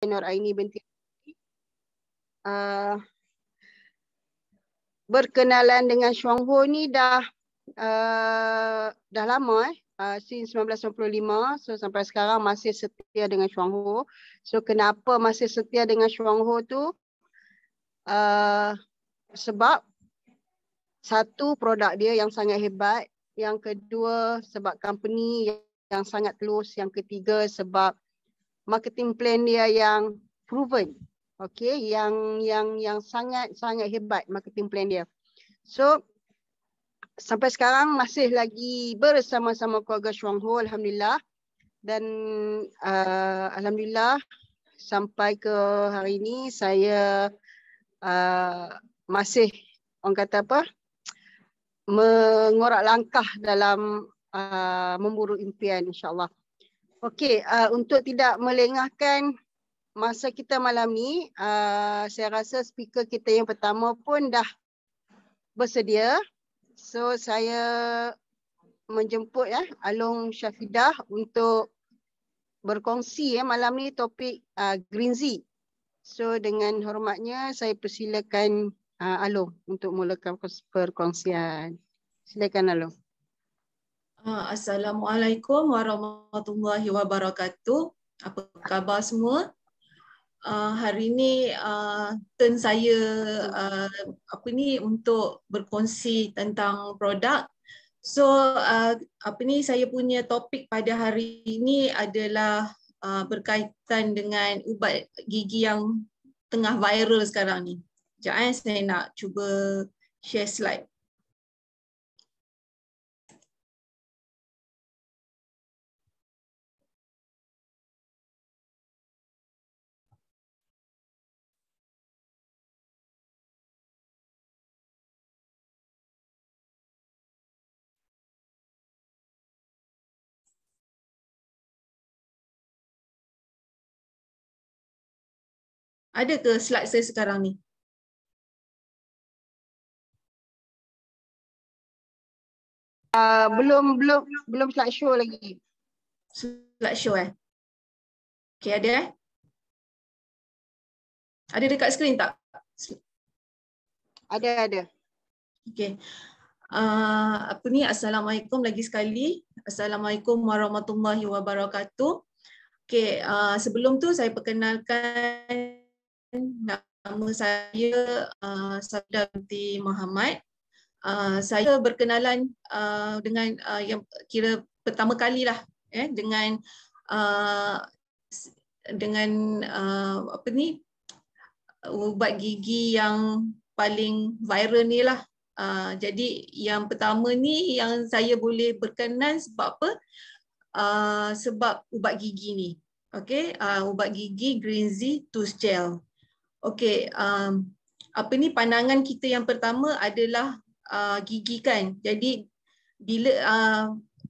Nur Aini binti uh, berkenalan dengan Shuang Ho ni dah uh, dah lama eh uh, since 1995 so sampai sekarang masih setia dengan Shuang Ho so kenapa masih setia dengan Shuang Ho tu uh, sebab satu produk dia yang sangat hebat yang kedua sebab company yang, yang sangat close yang ketiga sebab marketing plan dia yang proven. Okay, yang yang yang sangat-sangat hebat marketing plan dia. So, sampai sekarang masih lagi bersama-sama keluarga Shuang Ho, Alhamdulillah. Dan uh, Alhamdulillah, sampai ke hari ini saya uh, masih, orang kata apa, mengorak langkah dalam uh, memburu impian insyaAllah. Okey, uh, untuk tidak melengahkan masa kita malam ni, uh, saya rasa speaker kita yang pertama pun dah bersedia. So saya menjemput ya Along Syafidah untuk berkongsi ya malam ni topik uh, Green Z. So dengan hormatnya saya persilakan uh, Along untuk mulakan perkongsian. Silakan Along. Ah, Assalamualaikum warahmatullahi wabarakatuh. Apa khabar semua? Ah, hari ini ah, turn saya apa ni untuk berkongsi tentang produk. So apa ni saya punya topik pada hari ini adalah berkaitan dengan ubat gigi yang tengah viral sekarang ni. Jangan eh, saya nak cuba share slide. Ada ke slide saya sekarang ni? Uh, belum belum belum slide show lagi. Slide show eh? Okay, ada eh? Ada dekat skrin tak? Ada, ada. Okay. Uh, apa ni? Assalamualaikum lagi sekali. Assalamualaikum warahmatullahi wabarakatuh. Okay, uh, sebelum tu saya perkenalkan nama saya uh, Sabda binti Muhammad. Uh, saya berkenalan uh, dengan uh, yang kira pertama kalilah eh dengan uh, dengan uh, apa ni ubat gigi yang paling viral ni lah. Uh, jadi yang pertama ni yang saya boleh berkenan sebab apa? Uh, sebab ubat gigi ni. Okay, uh, ubat gigi Green Z Tooth Gel. Okey, um, apa ni pandangan kita yang pertama adalah uh, gigi kan. Jadi bila uh,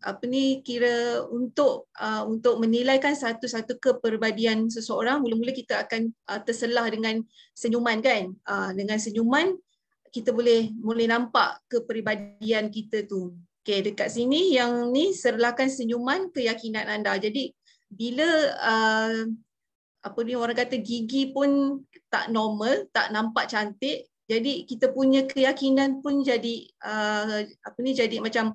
apa ni kira untuk uh, untuk kan satu-satu keperbadian seseorang mula-mula kita akan uh, terselah dengan senyuman kan uh, dengan senyuman kita boleh mulai nampak keperbadian kita tu okey dekat sini yang ni serlahkan senyuman keyakinan anda jadi bila uh, apa ni orang kata gigi pun tak normal, tak nampak cantik. Jadi kita punya keyakinan pun jadi uh, apa ni jadi macam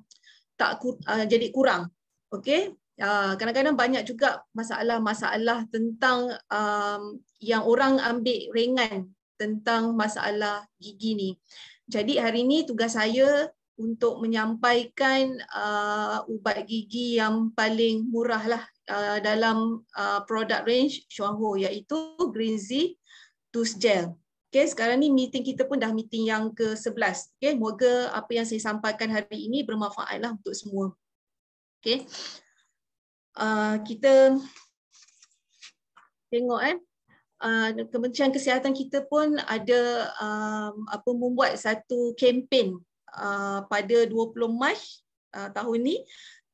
tak uh, jadi kurang. Okey? Uh, kadang-kadang banyak juga masalah-masalah tentang um, yang orang ambil ringan tentang masalah gigi ni. Jadi hari ini tugas saya untuk menyampaikan uh, ubat gigi yang paling murah lah Uh, dalam uh, product range Xuanghu iaitu Green Z Tooth Gel. Okay, sekarang ni meeting kita pun dah meeting yang ke-11. Okay, moga apa yang saya sampaikan hari ini bermanfaatlah untuk semua. Okay. Uh, kita tengok eh. Uh, Kementerian Kesihatan kita pun ada um, apa membuat satu kempen uh, pada 20 Mac uh, tahun ni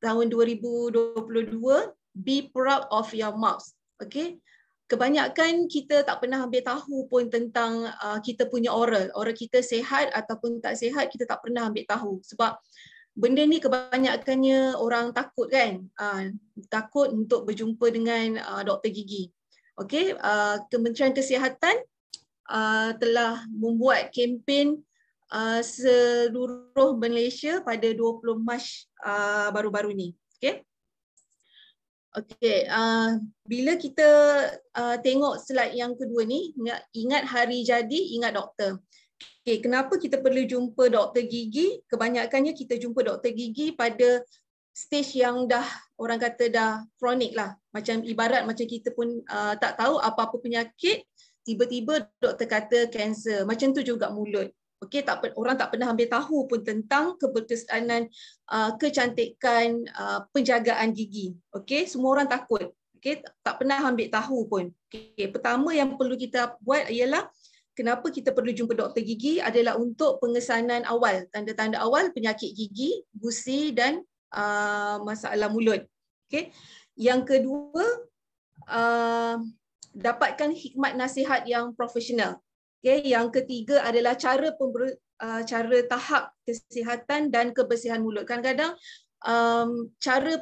tahun 2022 be proud of your mouth. Okay. Kebanyakan kita tak pernah ambil tahu pun tentang uh, kita punya oral. Oral kita sehat ataupun tak sehat, kita tak pernah ambil tahu. Sebab benda ni kebanyakannya orang takut kan. Uh, takut untuk berjumpa dengan uh, doktor gigi. Okay. Uh, Kementerian Kesihatan uh, telah membuat kempen uh, seluruh Malaysia pada 20 Mac uh, baru-baru ni. Okay. Okey, uh, bila kita uh, tengok slide yang kedua ni, ingat hari jadi, ingat doktor. Okey, kenapa kita perlu jumpa doktor gigi? Kebanyakannya kita jumpa doktor gigi pada stage yang dah orang kata dah kronik lah. Macam ibarat macam kita pun uh, tak tahu apa-apa penyakit, tiba-tiba doktor kata kanser. Macam tu juga mulut. Okey, tak orang tak pernah ambil tahu pun tentang keberkesanan uh, kecantikan uh, penjagaan gigi. Okey, semua orang takut. Okey, tak pernah ambil tahu pun. Okey, pertama yang perlu kita buat ialah kenapa kita perlu jumpa doktor gigi adalah untuk pengesanan awal, tanda-tanda awal penyakit gigi, gusi dan uh, masalah mulut. Okey. Yang kedua, uh, dapatkan hikmat nasihat yang profesional. Okay, yang ketiga adalah cara pember, uh, cara tahap kesihatan dan kebersihan mulut. Kadang-kadang um, cara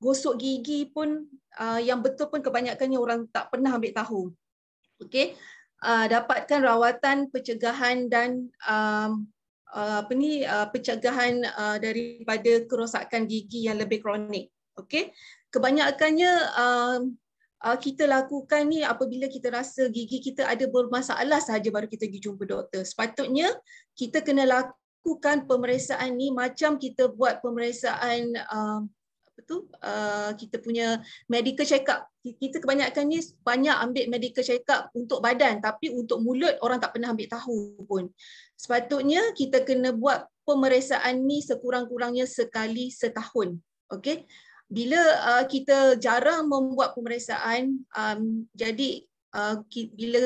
gosok gigi pun uh, yang betul pun kebanyakannya orang tak pernah ambil tahu. Okay, uh, dapatkan rawatan pencegahan dan um, uh, apa ni uh, pencegahan uh, daripada kerosakan gigi yang lebih kronik. Okay, kebanyakannya uh, Ah, kita lakukan ni apabila kita rasa gigi kita ada bermasalah sahaja baru kita pergi jumpa doktor. Sepatutnya kita kena lakukan pemeriksaan ni macam kita buat pemeriksaan uh, apa tu uh, kita punya medical check up. Kita kebanyakan ni banyak ambil medical check up untuk badan tapi untuk mulut orang tak pernah ambil tahu pun. Sepatutnya kita kena buat pemeriksaan ni sekurang-kurangnya sekali setahun. okay? bila uh, kita jarang membuat pemeriksaan um, jadi uh, ki, bila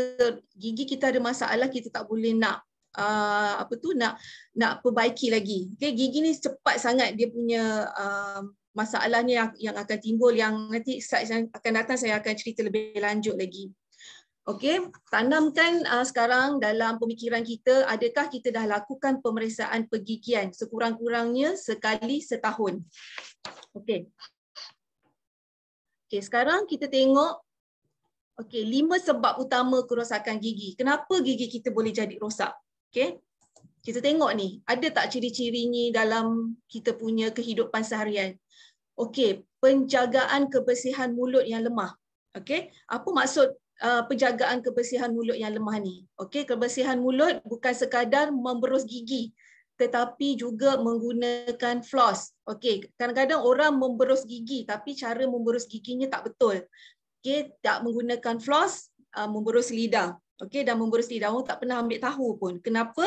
gigi kita ada masalah kita tak boleh nak uh, apa tu nak nak perbaiki lagi okay, gigi ni cepat sangat dia punya uh, um, masalah ni yang akan timbul yang nanti saya akan datang saya akan cerita lebih lanjut lagi. Okey, tanamkan uh, sekarang dalam pemikiran kita adakah kita dah lakukan pemeriksaan pergigian sekurang-kurangnya sekali setahun. Okey. Okey, sekarang kita tengok okey, lima sebab utama kerosakan gigi. Kenapa gigi kita boleh jadi rosak? Okey. Kita tengok ni, ada tak ciri-ciri ni dalam kita punya kehidupan seharian? Okey, penjagaan kebersihan mulut yang lemah. Okey, apa maksud uh, penjagaan kebersihan mulut yang lemah ni? Okey, kebersihan mulut bukan sekadar memberus gigi tetapi juga menggunakan floss. Okey, kadang-kadang orang memberus gigi tapi cara memberus giginya tak betul. Okey, tak menggunakan floss, uh, ah, memberus lidah. Okey, dan memberus lidah orang tak pernah ambil tahu pun. Kenapa?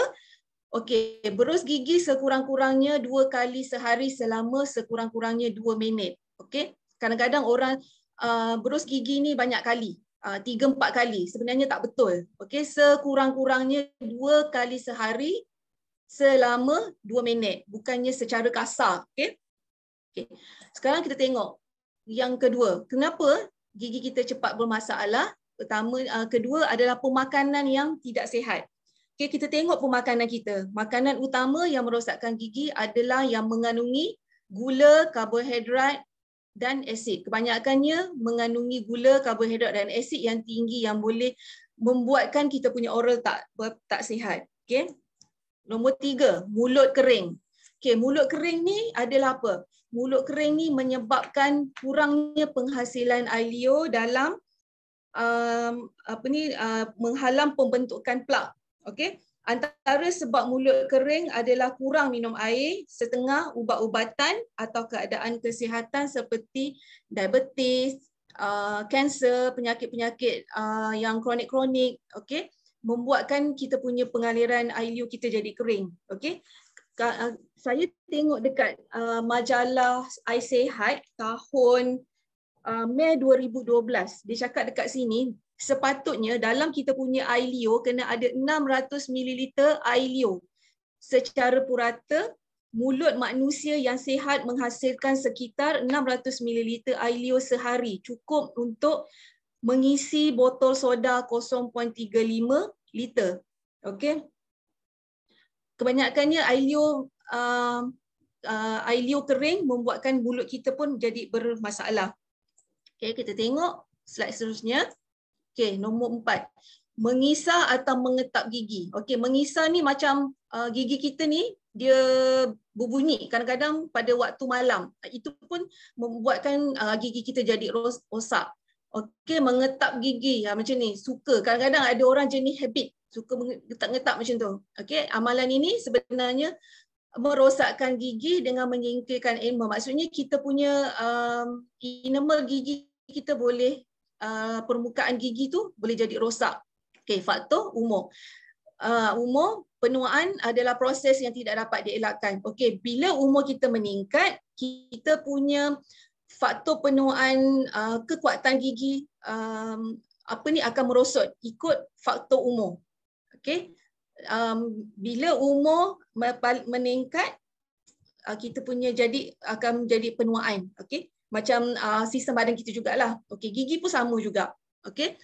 Okey, berus gigi sekurang-kurangnya dua kali sehari selama sekurang-kurangnya dua minit. Okey, kadang-kadang orang uh, ah, berus gigi ni banyak kali. Ah, tiga, empat kali. Sebenarnya tak betul. Okey, sekurang-kurangnya dua kali sehari selama 2 minit bukannya secara kasar okey okey sekarang kita tengok yang kedua kenapa gigi kita cepat bermasalah pertama uh, kedua adalah pemakanan yang tidak sihat okey kita tengok pemakanan kita makanan utama yang merosakkan gigi adalah yang mengandungi gula karbohidrat dan asid kebanyakannya mengandungi gula karbohidrat dan asid yang tinggi yang boleh membuatkan kita punya oral tak tak sihat okey Nombor tiga, mulut kering. Okay, mulut kering ni adalah apa? Mulut kering ni menyebabkan kurangnya penghasilan ileo dalam um, apa ni uh, menghalang pembentukan plak. Okay, antara sebab mulut kering adalah kurang minum air, setengah ubat-ubatan atau keadaan kesihatan seperti diabetes, uh, kanser, uh, penyakit-penyakit uh, yang kronik-kronik. Okay, membuatkan kita punya pengaliran air liur kita jadi kering. Okey. Ah, saya tengok dekat ah, majalah Air Sehat tahun ah, Mei 2012. Dia cakap dekat sini sepatutnya dalam kita punya air liur kena ada 600 ml air liur secara purata mulut manusia yang sihat menghasilkan sekitar 600 ml air liur sehari cukup untuk mengisi botol soda 0.35 liter. Okey. Kebanyakannya ailio um, uh, ailio kering membuatkan mulut kita pun jadi bermasalah. Okey, kita tengok slide seterusnya. Okey, nombor empat. mengisah atau mengetap gigi. Okey, mengisah ni macam uh, gigi kita ni dia berbunyi kadang-kadang pada waktu malam. Itu pun membuatkan uh, gigi kita jadi rosak. Okey, mengetap gigi ha, macam ni. Suka. Kadang-kadang ada orang jenis habit. Suka mengetap-ngetap macam tu. Okey, amalan ini sebenarnya merosakkan gigi dengan menyingkirkan enamel. Maksudnya kita punya um, enamel gigi kita boleh uh, permukaan gigi tu boleh jadi rosak. Okey, faktor umur. Uh, umur penuaan adalah proses yang tidak dapat dielakkan. Okey, bila umur kita meningkat, kita punya faktor penuaan uh, kekuatan gigi um, apa ni akan merosot ikut faktor umur. Okey. Um, bila umur meningkat uh, kita punya jadi akan menjadi penuaan. Okey. Macam uh, sistem badan kita jugalah. Okey, gigi pun sama juga. Okey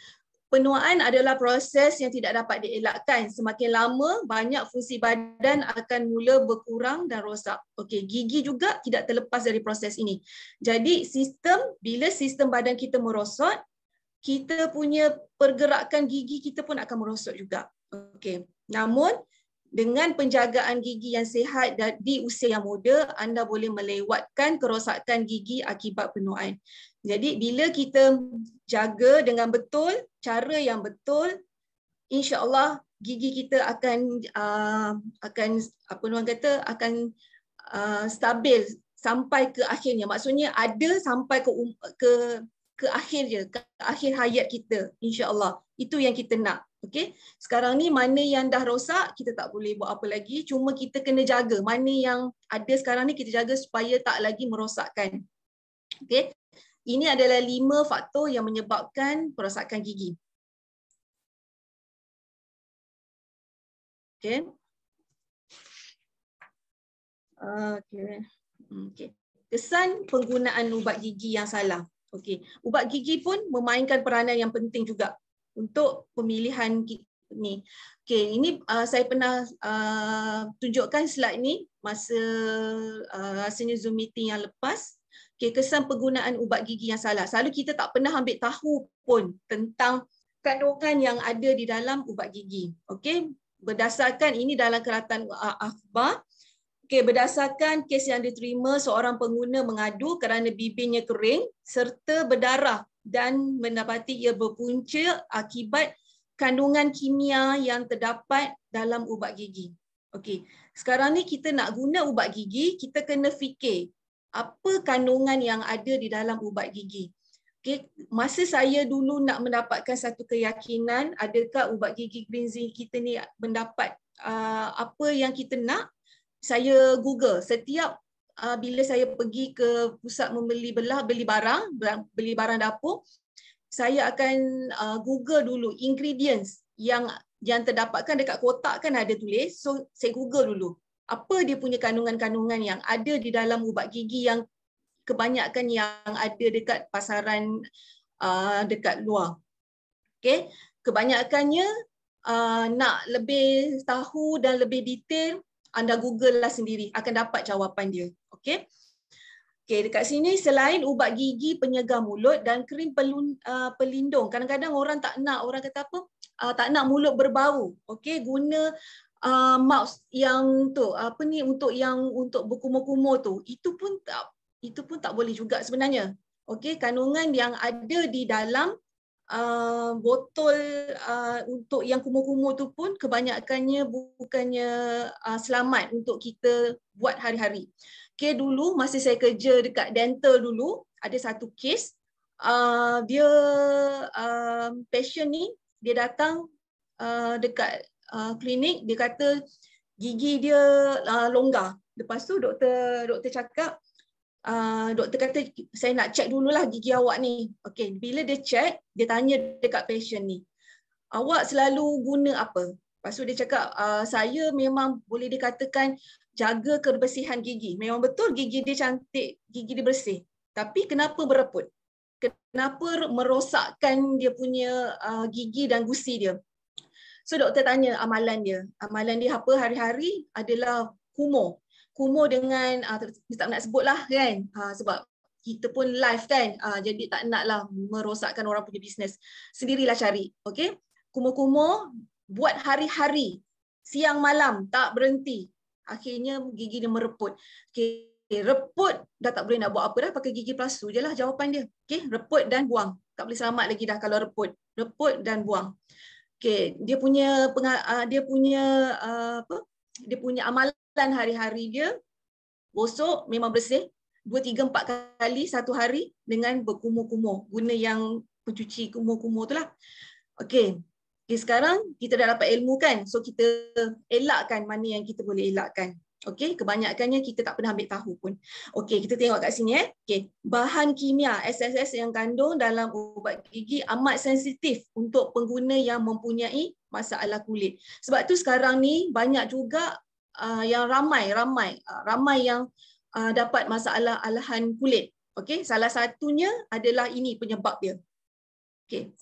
penuaan adalah proses yang tidak dapat dielakkan. Semakin lama, banyak fungsi badan akan mula berkurang dan rosak. Okey, gigi juga tidak terlepas dari proses ini. Jadi, sistem bila sistem badan kita merosot, kita punya pergerakan gigi kita pun akan merosot juga. Okey. Namun, dengan penjagaan gigi yang sihat dan di usia yang muda, anda boleh melewatkan kerosakan gigi akibat penuaan. Jadi bila kita jaga dengan betul, cara yang betul, insya-Allah gigi kita akan uh, akan apa orang kata akan uh, stabil sampai ke akhirnya. Maksudnya ada sampai ke um, ke ke akhir je, ke akhir hayat kita insya-Allah. Itu yang kita nak. Okey. Sekarang ni mana yang dah rosak, kita tak boleh buat apa lagi, cuma kita kena jaga mana yang ada sekarang ni kita jaga supaya tak lagi merosakkan. Okey. Ini adalah lima faktor yang menyebabkan perosakan gigi. Okay. Okay. Okay. Kesan penggunaan ubat gigi yang salah. Okey, ubat gigi pun memainkan peranan yang penting juga untuk pemilihan ni. Okey, ini uh, saya pernah uh, tunjukkan slide ni masa uh, rasanya Zoom meeting yang lepas Okay, kesan penggunaan ubat gigi yang salah. Selalu kita tak pernah ambil tahu pun tentang kandungan yang ada di dalam ubat gigi. Okay, berdasarkan ini dalam keratan akhbar. Okay, berdasarkan kes yang diterima, seorang pengguna mengadu kerana bibirnya kering serta berdarah dan mendapati ia berpunca akibat kandungan kimia yang terdapat dalam ubat gigi. Okey. Sekarang ni kita nak guna ubat gigi, kita kena fikir apa kandungan yang ada di dalam ubat gigi. Okay. Masa saya dulu nak mendapatkan satu keyakinan, adakah ubat gigi Green Zinc kita ni mendapat uh, apa yang kita nak, saya Google. Setiap uh, bila saya pergi ke pusat membeli belah, beli barang, beli barang dapur, saya akan uh, Google dulu ingredients yang yang terdapatkan dekat kotak kan ada tulis. So, saya Google dulu apa dia punya kandungan-kandungan yang ada di dalam ubat gigi yang kebanyakan yang ada dekat pasaran uh, dekat luar. Okay. Kebanyakannya uh, nak lebih tahu dan lebih detail, anda google lah sendiri, akan dapat jawapan dia. Okay. Okay, dekat sini selain ubat gigi penyegar mulut dan krim pelun, uh, pelindung, kadang-kadang orang tak nak, orang kata apa, uh, tak nak mulut berbau. Okay, guna uh, mouse yang tu apa ni untuk yang untuk berkumur-kumur tu itu pun tak itu pun tak boleh juga sebenarnya. Okey, kandungan yang ada di dalam uh, botol uh, untuk yang kumuh kumuh tu pun kebanyakannya bukannya uh, selamat untuk kita buat hari-hari. Okey, dulu masih saya kerja dekat dental dulu, ada satu kes uh, dia uh, patient ni dia datang uh, dekat Uh, klinik dia kata gigi dia uh, longgar. Lepas tu doktor doktor cakap uh, doktor kata saya nak check dululah gigi awak ni. Okey, bila dia check, dia tanya dekat patient ni. Awak selalu guna apa? Lepas tu dia cakap uh, saya memang boleh dikatakan jaga kebersihan gigi. Memang betul gigi dia cantik, gigi dia bersih. Tapi kenapa bereput? Kenapa merosakkan dia punya uh, gigi dan gusi dia? So doktor tanya amalan dia. Amalan dia apa hari-hari adalah kumo, kumo dengan, uh, tak nak lah kan. Ah, sebab kita pun live kan. Ah, jadi tak nak lah merosakkan orang punya bisnes. Sendirilah cari. Okay. Kumo-kumo buat hari-hari. Siang malam tak berhenti. Akhirnya gigi dia mereput. Okay. Okay, reput dah tak boleh nak buat apa dah pakai gigi palsu je lah jawapan dia. Okay, reput dan buang. Tak boleh selamat lagi dah kalau reput. Reput dan buang. Okay, dia punya ah, dia punya ah, apa? Dia punya amalan hari-hari dia Bosok memang bersih dua tiga empat kali satu hari dengan berkumur kumu, guna yang pencuci kumu kumu tu lah. Okay. okay. sekarang kita dah dapat ilmu kan? So kita elakkan mana yang kita boleh elakkan. Okey, kebanyakannya kita tak pernah ambil tahu pun. Okey, kita tengok kat sini eh. Okey, bahan kimia SSS yang kandung dalam ubat gigi amat sensitif untuk pengguna yang mempunyai masalah kulit. Sebab tu sekarang ni banyak juga uh, yang ramai ramai uh, ramai yang uh, dapat masalah alahan kulit. Okey, salah satunya adalah ini penyebab dia. Okey.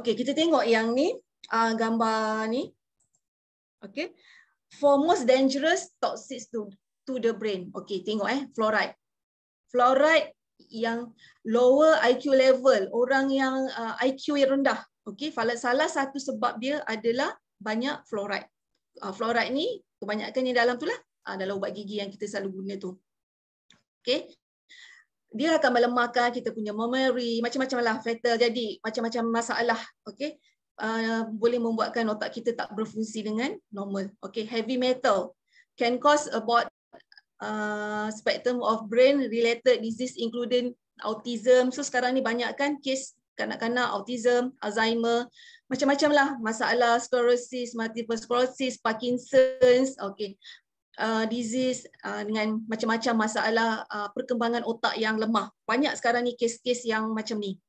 Okey, kita tengok yang ni uh, gambar ni. Okey for most dangerous toxic to to the brain. Okay, tengok eh, fluoride. Fluoride yang lower IQ level, orang yang uh, IQ yang rendah. Okay, salah satu sebab dia adalah banyak fluoride. Uh, fluoride ni kebanyakannya dalam tulah lah, uh, dalam ubat gigi yang kita selalu guna tu. Okay. Dia akan melemahkan kita punya memory, macam-macam lah, fatal. Jadi, macam-macam masalah. Okay. Uh, boleh membuatkan otak kita tak berfungsi dengan normal. Okay, heavy metal can cause about uh, spectrum of brain related disease including autism. So sekarang ni banyak kan kes kanak-kanak autism, Alzheimer, macam-macam lah masalah sclerosis, multiple sclerosis, Parkinson's, okay. Uh, disease uh, dengan macam-macam masalah uh, perkembangan otak yang lemah. Banyak sekarang ni kes-kes yang macam ni.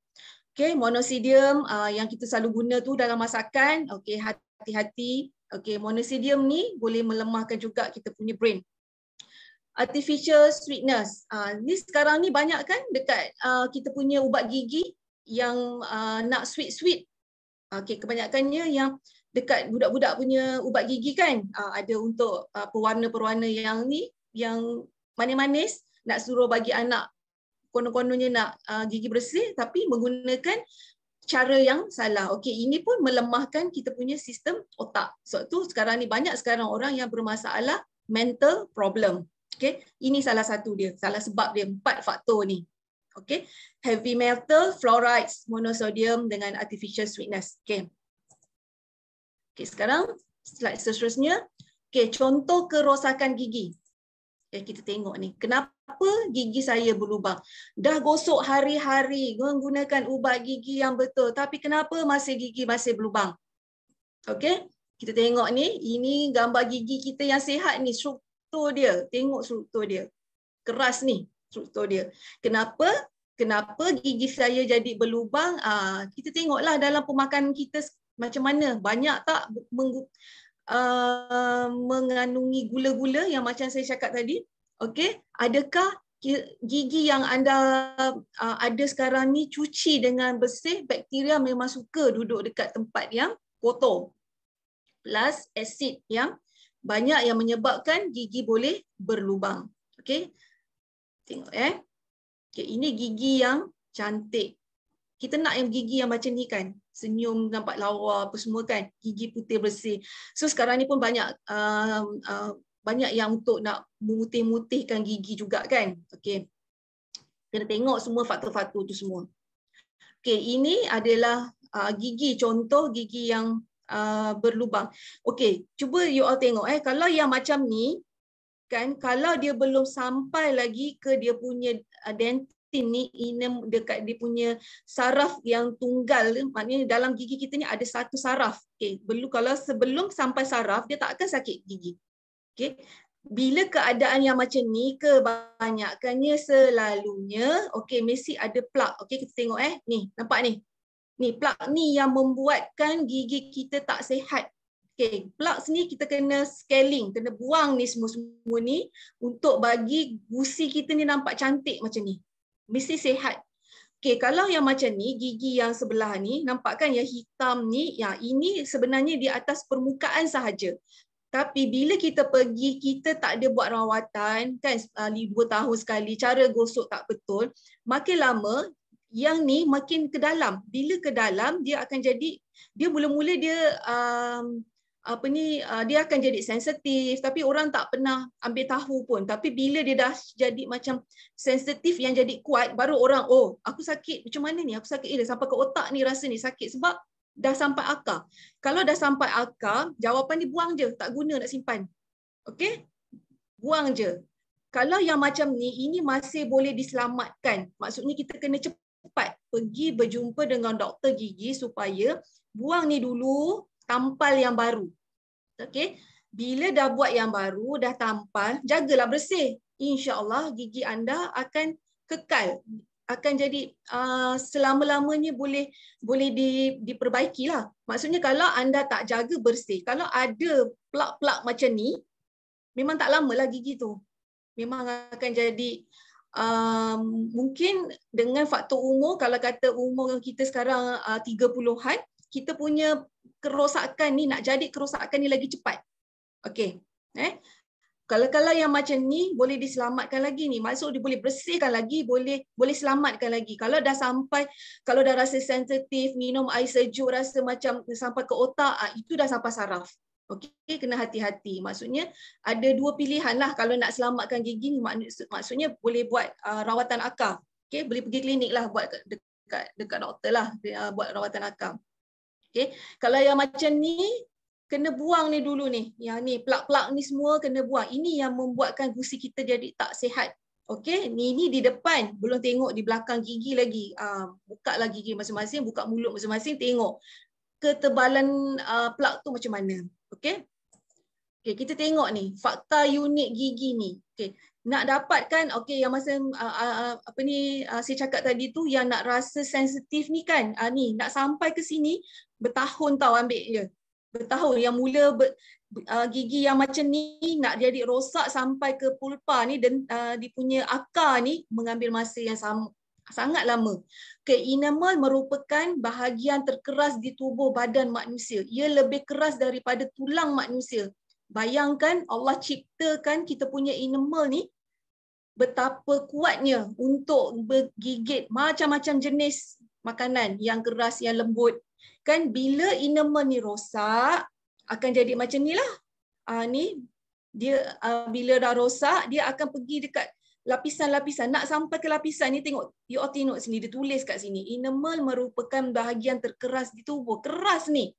Okey, monosodium uh, yang kita selalu guna tu dalam masakan, okey hati-hati. Okey, monosodium ni boleh melemahkan juga kita punya brain. Artificial sweetness. Uh, ni sekarang ni banyak kan dekat uh, kita punya ubat gigi yang uh, nak sweet-sweet. Okey, kebanyakannya yang dekat budak-budak punya ubat gigi kan uh, ada untuk uh, pewarna-pewarna yang ni yang manis-manis nak suruh bagi anak konon-kononnya nak uh, gigi bersih tapi menggunakan cara yang salah. Okey, ini pun melemahkan kita punya sistem otak. Sebab so, tu sekarang ni banyak sekarang orang yang bermasalah mental problem. Okey, ini salah satu dia. Salah sebab dia empat faktor ni. Okey, heavy metal, fluorides, monosodium dengan artificial sweetness. Okey. Okey, sekarang slide seterusnya. Okey, contoh kerosakan gigi. Okay, kita tengok ni. Kenapa apa gigi saya berlubang. Dah gosok hari-hari menggunakan ubat gigi yang betul. Tapi kenapa masih gigi masih berlubang? Okay, kita tengok ni. Ini gambar gigi kita yang sihat ni. Struktur dia. Tengok struktur dia. Keras ni struktur dia. Kenapa? Kenapa gigi saya jadi berlubang? Aa, ah, kita tengoklah dalam pemakanan kita macam mana. Banyak tak meng, uh, ah, mengandungi gula-gula yang macam saya cakap tadi? Okey, adakah gigi yang anda uh, ada sekarang ni cuci dengan bersih, bakteria memang suka duduk dekat tempat yang kotor. Plus asid yang banyak yang menyebabkan gigi boleh berlubang. Okey. Tengok eh. Okey, ini gigi yang cantik. Kita nak yang gigi yang macam ni kan. Senyum nampak lawa apa semua kan. Gigi putih bersih. So sekarang ni pun banyak um, uh, uh, banyak yang untuk nak memutih-mutihkan gigi juga kan. Okey. Kena tengok semua faktor-faktor tu semua. Okey, ini adalah uh, gigi contoh gigi yang uh, berlubang. Okey, cuba you all tengok eh kalau yang macam ni kan kalau dia belum sampai lagi ke dia punya uh, dentin ni inem dekat dia punya saraf yang tunggal maknanya dalam gigi kita ni ada satu saraf okey belum kalau sebelum sampai saraf dia tak akan sakit gigi Okay, Bila keadaan yang macam ni kebanyakannya selalunya okay, mesti ada plak. Okay, kita tengok eh. Ni nampak ni. Ni plak ni yang membuatkan gigi kita tak sihat. Okay, plak sini kita kena scaling, kena buang ni semua-semua ni untuk bagi gusi kita ni nampak cantik macam ni. Mesti sihat. Okay, kalau yang macam ni, gigi yang sebelah ni, nampak kan yang hitam ni, yang ini sebenarnya di atas permukaan sahaja tapi bila kita pergi kita tak ada buat rawatan kan sekali ah, dua tahun sekali cara gosok tak betul makin lama yang ni makin ke dalam bila ke dalam dia akan jadi dia mula-mula dia um, apa ni uh, dia akan jadi sensitif tapi orang tak pernah ambil tahu pun tapi bila dia dah jadi macam sensitif yang jadi kuat baru orang oh aku sakit macam mana ni aku sakit eh sampai ke otak ni rasa ni sakit sebab dah sampai akar. Kalau dah sampai akar, jawapan ni buang je, tak guna nak simpan. Okey? Buang je. Kalau yang macam ni, ini masih boleh diselamatkan. Maksudnya kita kena cepat pergi berjumpa dengan doktor gigi supaya buang ni dulu, tampal yang baru. Okey? Bila dah buat yang baru, dah tampal, jagalah bersih. Insya Allah gigi anda akan kekal akan jadi uh, selama-lamanya boleh boleh di, diperbaiki lah. Maksudnya kalau anda tak jaga bersih, kalau ada plak-plak macam ni, memang tak lama lagi gitu. Memang akan jadi uh, mungkin dengan faktor umur, kalau kata umur kita sekarang ah, tiga 30-an, kita punya kerosakan ni, nak jadi kerosakan ni lagi cepat. Okay. Eh? kalau-kalau yang macam ni boleh diselamatkan lagi ni maksud dia boleh bersihkan lagi boleh boleh selamatkan lagi kalau dah sampai kalau dah rasa sensitif minum air sejuk rasa macam sampai ke otak ah, itu dah sampai saraf okey kena hati-hati maksudnya ada dua pilihan lah kalau nak selamatkan gigi ni maksudnya boleh buat uh, rawatan akar okey boleh pergi klinik lah buat dekat dekat doktor lah ah, buat rawatan akar Okey, Kalau yang macam ni, kena buang ni dulu ni. Yang ni plak-plak ni semua kena buang. Ini yang membuatkan gusi kita jadi tak sihat. Okey, ni ni di depan, belum tengok di belakang gigi lagi. Uh, buka lagi gigi masing-masing, buka mulut masing-masing, tengok ketebalan ah, plak tu macam mana. Okey. Okey, kita tengok ni fakta unit gigi ni. Okey. Nak dapatkan okey yang masa uh, uh, apa ni uh, saya cakap tadi tu yang nak rasa sensitif ni kan. Ah uh, ni nak sampai ke sini bertahun tau ambil dia tahun yang mula ber, uh, gigi yang macam ni nak jadi rosak sampai ke pulpa ni dan uh, dipunya akar ni mengambil masa yang sama sangat lama. Okay, enamel merupakan bahagian terkeras di tubuh badan manusia. Ia lebih keras daripada tulang manusia. Bayangkan Allah ciptakan kita punya enamel ni betapa kuatnya untuk bergigit macam-macam jenis makanan yang keras, yang lembut, kan bila enamel ni rosak akan jadi macam ni lah Ah ni dia uh, bila dah rosak dia akan pergi dekat lapisan-lapisan nak sampai ke lapisan ni tengok you all tengok sini dia tulis kat sini enamel merupakan bahagian terkeras di tubuh keras ni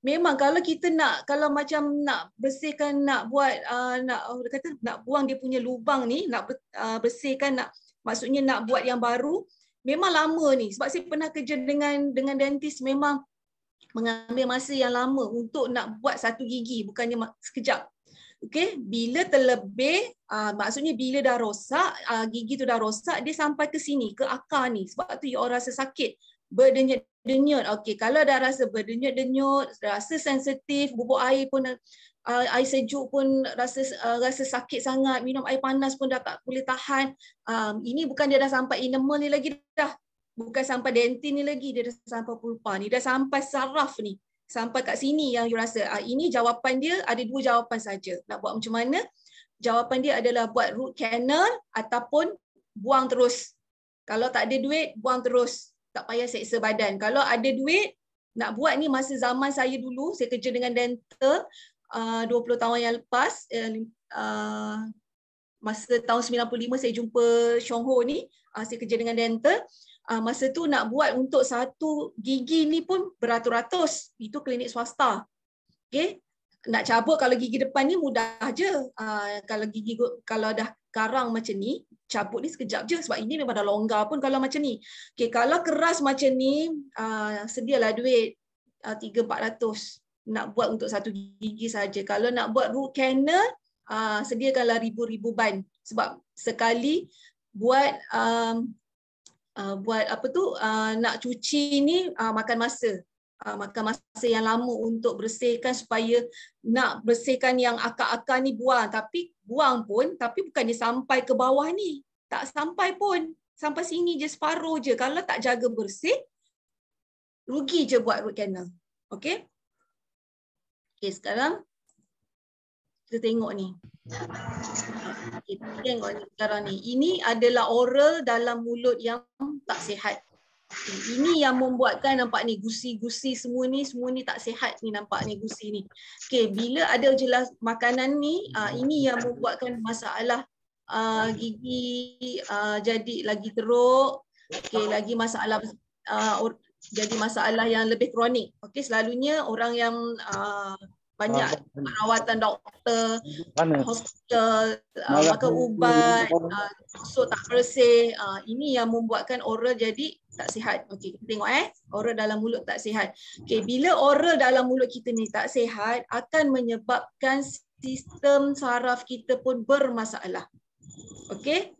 memang kalau kita nak kalau macam nak bersihkan nak buat uh, nak oh, kata nak buang dia punya lubang ni nak uh, bersihkan nak maksudnya nak buat yang baru memang lama ni sebab saya pernah kerja dengan dengan dentist memang mengambil masa yang lama untuk nak buat satu gigi bukannya sekejap okey bila terlebih uh, maksudnya bila dah rosak uh, gigi tu dah rosak dia sampai ke sini ke akar ni sebab tu you rasa sakit berdenyut-denyut okey kalau dah rasa berdenyut-denyut rasa sensitif bubuk air pun uh, air sejuk pun rasa uh, rasa sakit sangat minum air panas pun dah tak boleh tahan um, ini bukan dia dah sampai enamel ni lagi dah bukan sampai dentin ni lagi dia dah sampai pulpa ni dah sampai saraf ni sampai kat sini yang you rasa uh, ini jawapan dia ada dua jawapan saja nak buat macam mana jawapan dia adalah buat root canal ataupun buang terus kalau tak ada duit buang terus tak payah seksa badan kalau ada duit nak buat ni masa zaman saya dulu saya kerja dengan dental Ah, uh, 20 tahun yang lepas uh, masa tahun 95 saya jumpa Chong Ho ni uh, saya kerja dengan dental uh, masa tu nak buat untuk satu gigi ni pun beratus-ratus itu klinik swasta okey nak cabut kalau gigi depan ni mudah je uh, kalau gigi kalau dah karang macam ni cabut ni sekejap je sebab ini memang dah longgar pun kalau macam ni okey kalau keras macam ni uh, sedialah duit uh, 3 400 nak buat untuk satu gigi saja. Kalau nak buat root canal, uh, sediakanlah ribu-ribu ban. Sebab sekali buat um, uh, buat apa tu uh, nak cuci ni uh, makan masa. Uh, makan masa yang lama untuk bersihkan supaya nak bersihkan yang akar-akar ni buang. Tapi buang pun, tapi bukannya sampai ke bawah ni. Tak sampai pun. Sampai sini je, separuh je. Kalau tak jaga bersih, rugi je buat root canal. Okay? Okay, sekarang kita tengok ni. Okay, kita tengok ni sekarang ni. Ini adalah oral dalam mulut yang tak sihat. Ini yang membuatkan nampak ni gusi-gusi semua ni semua ni tak sihat ni nampak ni gusi ni. Okay bila ada jelas makanan ni uh, ini yang membuatkan masalah uh, gigi uh, jadi lagi teruk. Okay lagi masalah uh, jadi masalah yang lebih kronik. Okey, selalunya orang yang uh, banyak perawatan hmm. doktor, Mana? Ah, hospital, uh, ah, pakai ubat, kosong uh, tak bersih, uh, ini yang membuatkan oral jadi tak sihat. Okey, tengok eh, oral dalam mulut tak sihat. Okey, bila oral dalam mulut kita ni tak sihat, akan menyebabkan sistem saraf kita pun bermasalah. Okey,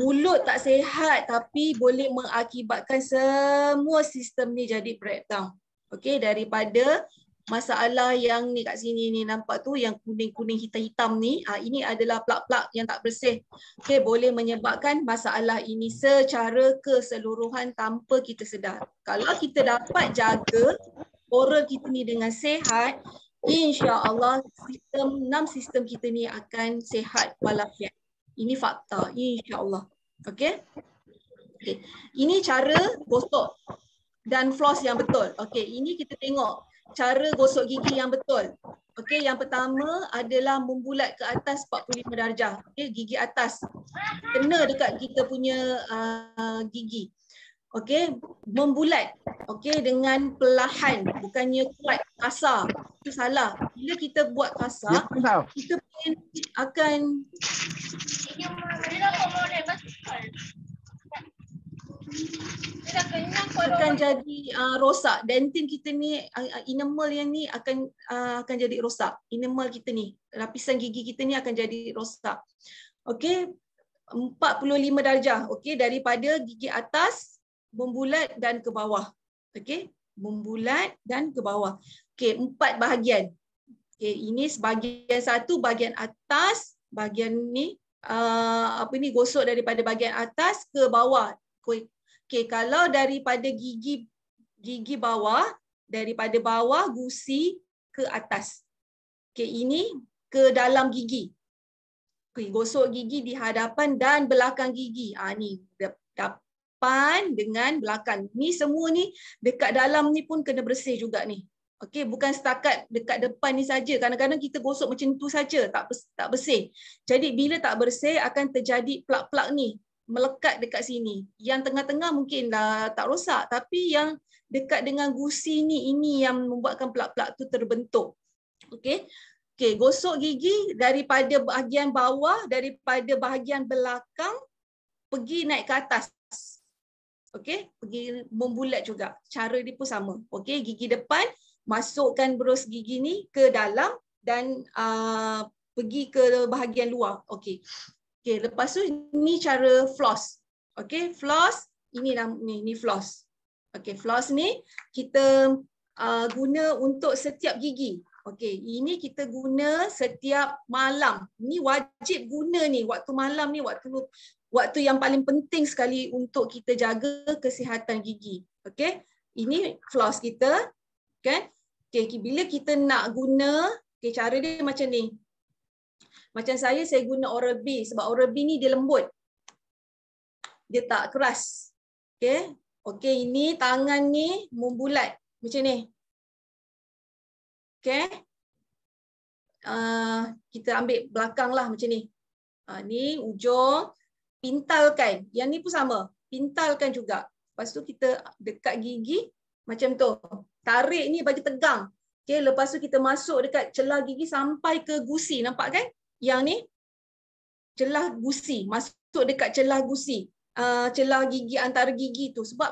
mulut tak sehat tapi boleh mengakibatkan semua sistem ni jadi breakdown. Okey daripada masalah yang ni kat sini ni nampak tu yang kuning-kuning hitam-hitam ni ah ini adalah plak-plak yang tak bersih. Okey boleh menyebabkan masalah ini secara keseluruhan tanpa kita sedar. Kalau kita dapat jaga oral kita ni dengan sehat, insya-Allah sistem enam sistem kita ni akan sehat walafiat. Ini fakta, insyaAllah. Okay? okay. Ini cara gosok dan floss yang betul. Okay, ini kita tengok cara gosok gigi yang betul. okay? yang pertama adalah membulat ke atas 45 darjah. okay? gigi atas kena dekat kita punya uh, gigi. okay? membulat. okay? dengan perlahan bukannya kuat kasar. Itu salah. Bila kita buat kasar, ya, kita akan akan jadi uh, rosak dentin kita ni uh, uh, enamel yang ni akan uh, akan jadi rosak enamel kita ni lapisan gigi kita ni akan jadi rosak okey 45 darjah okey daripada gigi atas membulat dan ke bawah okey membulat dan ke bawah okey empat bahagian okey ini sebahagian satu bahagian atas bahagian ni uh, apa ni gosok daripada bahagian atas ke bawah. Okey, kalau daripada gigi gigi bawah, daripada bawah gusi ke atas. Okey, ini ke dalam gigi. Okey, gosok gigi di hadapan dan belakang gigi. Ah ni depan dengan belakang. Ni semua ni dekat dalam ni pun kena bersih juga ni. Okey, bukan setakat dekat depan ni saja. Kadang-kadang kita gosok macam tu saja, tak tak bersih. Jadi bila tak bersih akan terjadi plak-plak ni melekat dekat sini. Yang tengah-tengah mungkin dah tak rosak, tapi yang dekat dengan gusi ni ini yang membuatkan plak-plak tu terbentuk. Okey. Okey, gosok gigi daripada bahagian bawah daripada bahagian belakang pergi naik ke atas. Okey, pergi membulat juga. Cara dia pun sama. Okey, gigi depan masukkan brus gigi ni ke dalam dan uh, pergi ke bahagian luar. Okey. Okey, lepas tu ni cara floss. Okey, floss ini ni ni floss. Okey, floss ni kita uh, guna untuk setiap gigi. Okey, ini kita guna setiap malam. Ni wajib guna ni waktu malam ni waktu waktu yang paling penting sekali untuk kita jaga kesihatan gigi. Okey. Ini floss kita. Okey. Kan? Okay, bila kita nak guna, okay, cara dia macam ni. Macam saya, saya guna Oral-B sebab Oral-B ni dia lembut. Dia tak keras. Okay. Okay, ini tangan ni membulat. Macam ni. Okay. Uh, kita ambil belakang lah macam ni. Uh, ni ujung. Pintalkan. Yang ni pun sama. Pintalkan juga. Lepas tu kita dekat gigi macam tu tarik ni bagi tegang. Okay, lepas tu kita masuk dekat celah gigi sampai ke gusi, nampak kan? Yang ni celah gusi, masuk dekat celah gusi. Uh, celah gigi antara gigi tu sebab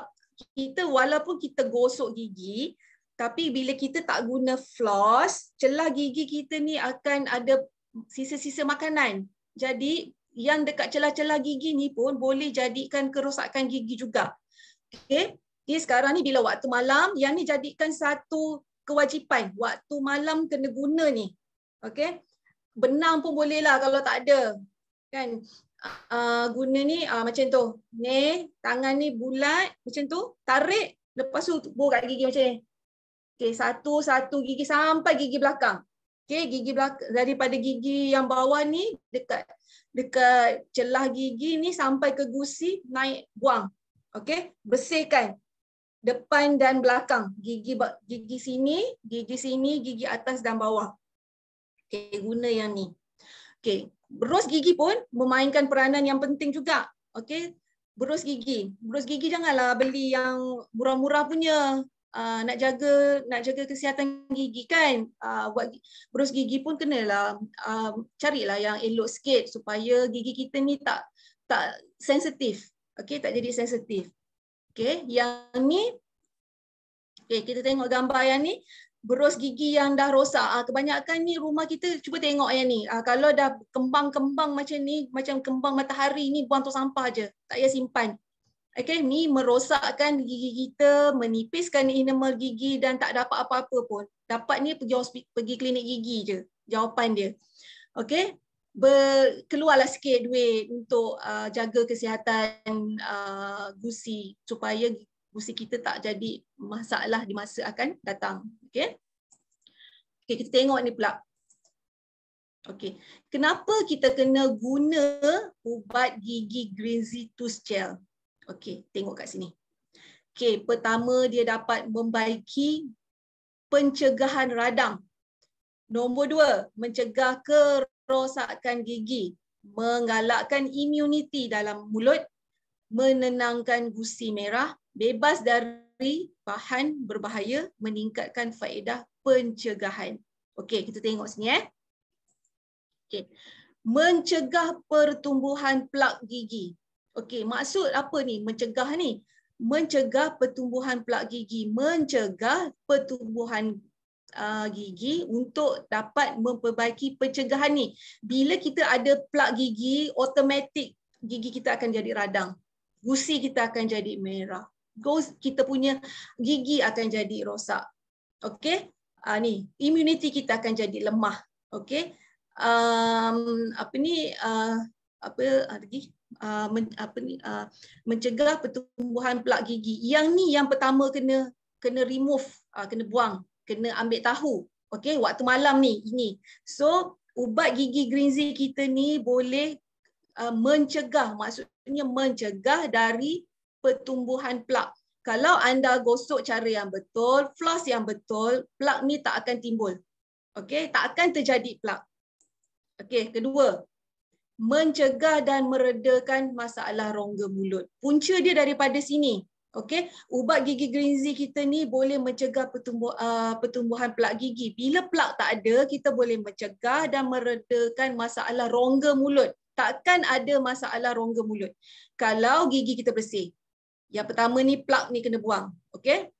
kita walaupun kita gosok gigi tapi bila kita tak guna floss, celah gigi kita ni akan ada sisa-sisa makanan. Jadi yang dekat celah-celah gigi ni pun boleh jadikan kerosakan gigi juga. Okay? Jadi sekarang ni bila waktu malam, yang ni jadikan satu kewajipan. Waktu malam kena guna ni. Okay. Benang pun boleh lah kalau tak ada. Kan. Uh, guna ni uh, macam tu. Ni tangan ni bulat macam tu. Tarik. Lepas tu tubuh kat gigi macam ni. Okay. Satu-satu gigi sampai gigi belakang. Okay. Gigi belakang. Daripada gigi yang bawah ni dekat dekat celah gigi ni sampai ke gusi naik buang. Okay. Bersihkan depan dan belakang gigi gigi sini gigi sini gigi atas dan bawah okey guna yang ni okey berus gigi pun memainkan peranan yang penting juga okey berus gigi berus gigi janganlah beli yang murah-murah punya uh, nak jaga nak jaga kesihatan gigi kan uh, buat berus gigi pun kenalah uh, lah yang elok sikit supaya gigi kita ni tak tak sensitif Okay tak jadi sensitif Okey, yang ni Okey, kita tengok gambar yang ni berus gigi yang dah rosak. Ah kebanyakan ni rumah kita cuba tengok yang ni. Ah kalau dah kembang-kembang macam ni, macam kembang matahari ni buang tu sampah aje. Tak payah simpan. Okey, ni merosakkan gigi kita, menipiskan enamel gigi dan tak dapat apa-apa pun. Dapat ni pergi hospital, pergi klinik gigi je. Jawapan dia. Okey berkeluarlah sikit duit untuk uh, jaga kesihatan uh, gusi supaya gusi kita tak jadi masalah di masa akan datang. Okay. Okay, kita tengok ni pula. Okay. Kenapa kita kena guna ubat gigi Greenzy Tooth Gel? Okay, tengok kat sini. Okay, pertama dia dapat membaiki pencegahan radang. Nombor dua, mencegah ker merosakkan gigi, menggalakkan imuniti dalam mulut, menenangkan gusi merah, bebas dari bahan berbahaya, meningkatkan faedah pencegahan. Okey, kita tengok sini eh. Okey. Mencegah pertumbuhan plak gigi. Okey, maksud apa ni mencegah ni? Mencegah pertumbuhan plak gigi, mencegah pertumbuhan uh, gigi untuk dapat memperbaiki pencegahan ni. Bila kita ada plak gigi, otomatik gigi kita akan jadi radang. Gusi kita akan jadi merah. Goes kita punya gigi akan jadi rosak. Okey? Uh, ni, immunity kita akan jadi lemah. Okey? Um, apa ni uh, apa ah, lagi? Uh, men, apa ni uh, mencegah pertumbuhan plak gigi yang ni yang pertama kena kena remove uh, kena buang kena ambil tahu okey waktu malam ni ini so ubat gigi Greenzy kita ni boleh uh, mencegah maksudnya mencegah dari pertumbuhan plak kalau anda gosok cara yang betul floss yang betul plak ni tak akan timbul okey tak akan terjadi plak okey kedua mencegah dan meredakan masalah rongga mulut punca dia daripada sini Okey, ubat gigi Green kita ni boleh mencegah pertumbuh, uh, pertumbuhan plak gigi. Bila plak tak ada, kita boleh mencegah dan meredakan masalah rongga mulut. Takkan ada masalah rongga mulut kalau gigi kita bersih. Yang pertama ni plak ni kena buang. Okey.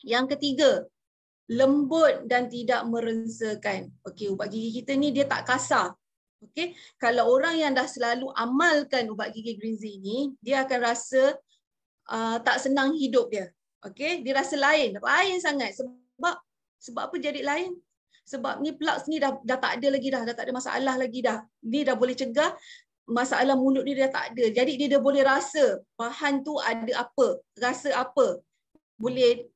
Yang ketiga, lembut dan tidak merengsakan. Okey, ubat gigi kita ni dia tak kasar. Okey, kalau orang yang dah selalu amalkan ubat gigi Green Z ni, dia akan rasa uh, tak senang hidup dia. Okey, dia rasa lain, lain sangat sebab sebab apa jadi lain? Sebab ni pula ni dah, dah tak ada lagi dah, dah tak ada masalah lagi dah. Ni dah boleh cegah masalah mulut ni dah tak ada. Jadi dia dah boleh rasa bahan tu ada apa, rasa apa. Boleh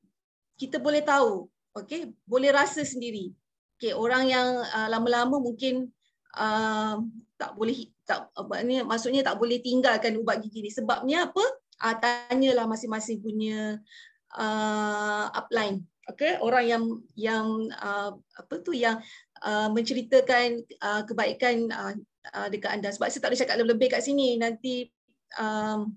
kita boleh tahu. Okey, boleh rasa sendiri. Okey, orang yang uh, lama-lama mungkin uh, tak boleh tak apa ni maksudnya tak boleh tinggalkan ubat gigi ni sebabnya apa uh, tanyalah masing-masing punya uh, upline okey orang yang yang uh, apa tu yang uh, menceritakan uh, kebaikan uh, uh, dekat anda sebab saya tak boleh cakap lebih-lebih kat sini nanti um,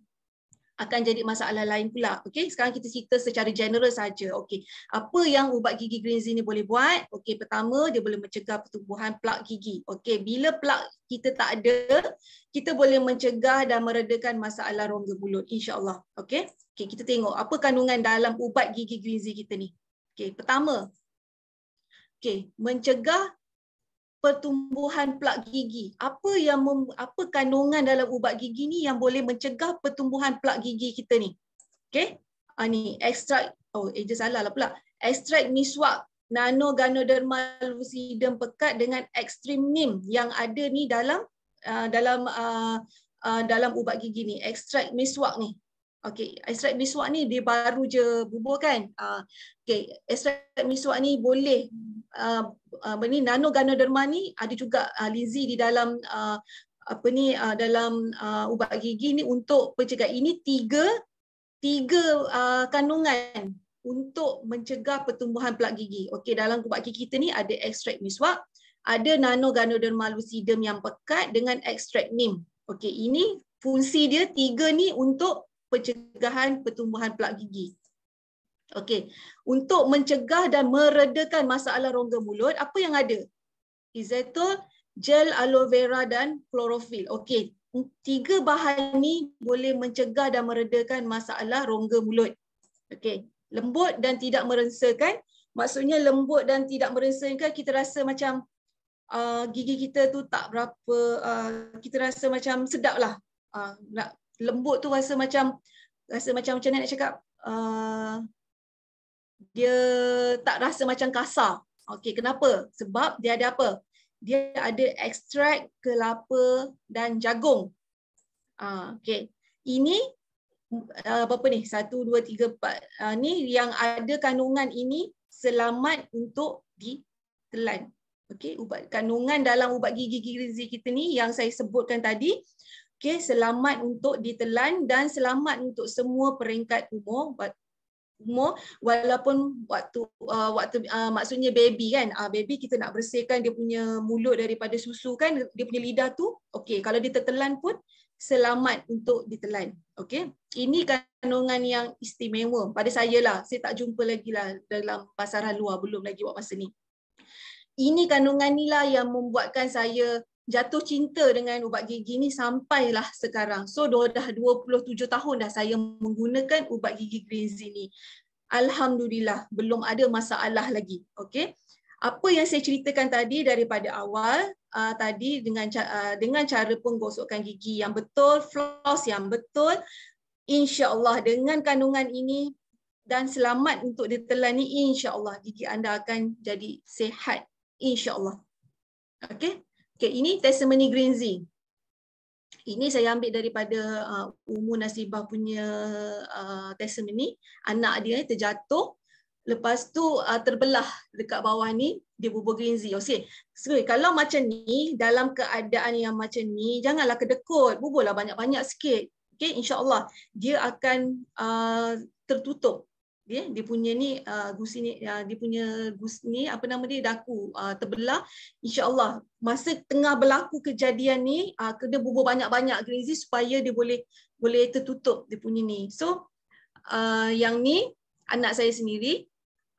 akan jadi masalah lain pula. Okey, sekarang kita cerita secara general saja. Okey. Apa yang ubat gigi Green ni boleh buat? Okey, pertama dia boleh mencegah pertumbuhan plak gigi. Okey, bila plak kita tak ada, kita boleh mencegah dan meredakan masalah rongga mulut insya-Allah. Okey. Okey, kita tengok apa kandungan dalam ubat gigi Green kita ni. Okey, pertama Okey, mencegah pertumbuhan plak gigi. Apa yang mem, apa kandungan dalam ubat gigi ni yang boleh mencegah pertumbuhan plak gigi kita ni? Okey. Ha, ni ekstrak oh eja eh, salah lah pula. extract miswak nano ganoderma lucidum pekat dengan extreme nim yang ada ni dalam uh, dalam uh, uh, dalam ubat gigi ni extract miswak ni Okey, ekstrak miswak ni dia baru je bubur kan? Uh, ah, Okey, ekstrak miswak ni boleh uh, uh, ni nano ganoderma ni ada juga uh, ah, lizi di dalam uh, apa ni uh, dalam uh, ubat gigi ni untuk pencegah ini tiga tiga uh, kandungan untuk mencegah pertumbuhan plak gigi. Okey, dalam ubat gigi kita ni ada ekstrak miswak, ada nano ganoderma lucidum yang pekat dengan ekstrak nim. Okey, ini fungsi dia tiga ni untuk pencegahan pertumbuhan plak gigi. Okey, untuk mencegah dan meredakan masalah rongga mulut, apa yang ada? Izetol, gel aloe vera dan klorofil. Okey, tiga bahan ni boleh mencegah dan meredakan masalah rongga mulut. Okey, lembut dan tidak merengsakan. Maksudnya lembut dan tidak merengsakan kita rasa macam uh, gigi kita tu tak berapa uh, kita rasa macam sedap lah. Uh, ah, nak lembut tu rasa macam rasa macam macam mana nak cakap uh, dia tak rasa macam kasar. Okey, kenapa? Sebab dia ada apa? Dia ada ekstrak kelapa dan jagung. uh, okey. Ini uh, apa ni? 1 2 3 4. Ah uh, ni yang ada kandungan ini selamat untuk ditelan. Okey, ubat kandungan dalam ubat gigi gigi rezeki kita ni yang saya sebutkan tadi Okay, selamat untuk ditelan dan selamat untuk semua peringkat umur umur walaupun waktu uh, waktu uh, maksudnya baby kan uh, baby kita nak bersihkan dia punya mulut daripada susu kan dia punya lidah tu okey kalau dia tertelan pun selamat untuk ditelan okey ini kandungan yang istimewa pada saya lah saya tak jumpa lagi lah dalam pasaran luar belum lagi buat masa ni ini kandungan ni lah yang membuatkan saya jatuh cinta dengan ubat gigi ni sampailah sekarang. So dah 27 tahun dah saya menggunakan ubat gigi Greenzy ni. Alhamdulillah belum ada masalah lagi. Okey. Apa yang saya ceritakan tadi daripada awal uh, tadi dengan uh, dengan cara penggosokan gigi yang betul, floss yang betul, insya-Allah dengan kandungan ini dan selamat untuk ditelan ni insya-Allah gigi anda akan jadi sehat insya-Allah. Okey. Okay, ini testimony Green Z. Ini saya ambil daripada uh, Umu Nasibah punya uh, testimony. Anak dia eh, terjatuh. Lepas tu uh, terbelah dekat bawah ni, dia bubur Green Z. Okay. So, kalau macam ni, dalam keadaan yang macam ni, janganlah kedekut. Buburlah banyak-banyak sikit. Okay, InsyaAllah, dia akan uh, tertutup dia dia punya ni uh, gusi ni uh, dia punya gusi ni apa nama dia daku uh, terbelah insyaallah masa tengah berlaku kejadian ni uh, kena bubuh banyak-banyak gerizi supaya dia boleh boleh tertutup dia punya ni so uh, yang ni anak saya sendiri